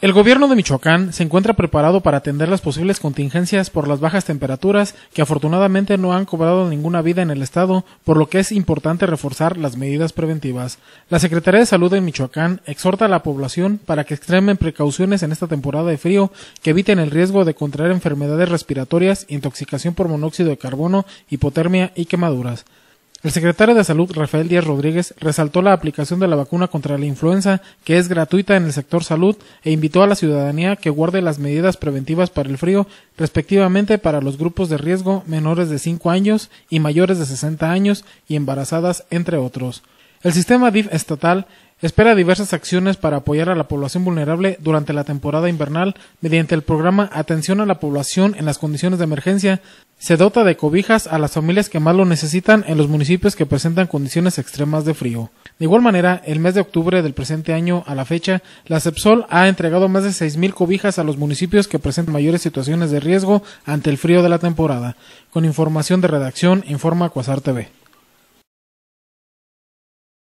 El gobierno de Michoacán se encuentra preparado para atender las posibles contingencias por las bajas temperaturas que afortunadamente no han cobrado ninguna vida en el estado, por lo que es importante reforzar las medidas preventivas. La Secretaría de Salud de Michoacán exhorta a la población para que extremen precauciones en esta temporada de frío, que eviten el riesgo de contraer enfermedades respiratorias, intoxicación por monóxido de carbono, hipotermia y quemaduras. El secretario de Salud, Rafael Díaz Rodríguez, resaltó la aplicación de la vacuna contra la influenza, que es gratuita en el sector salud, e invitó a la ciudadanía que guarde las medidas preventivas para el frío, respectivamente para los grupos de riesgo menores de 5 años y mayores de 60 años y embarazadas, entre otros. El sistema DIF estatal Espera diversas acciones para apoyar a la población vulnerable durante la temporada invernal mediante el programa Atención a la población en las condiciones de emergencia. Se dota de cobijas a las familias que más lo necesitan en los municipios que presentan condiciones extremas de frío. De igual manera, el mes de octubre del presente año a la fecha, la CEPSOL ha entregado más de 6.000 cobijas a los municipios que presentan mayores situaciones de riesgo ante el frío de la temporada. Con información de redacción, informa Cuasar TV.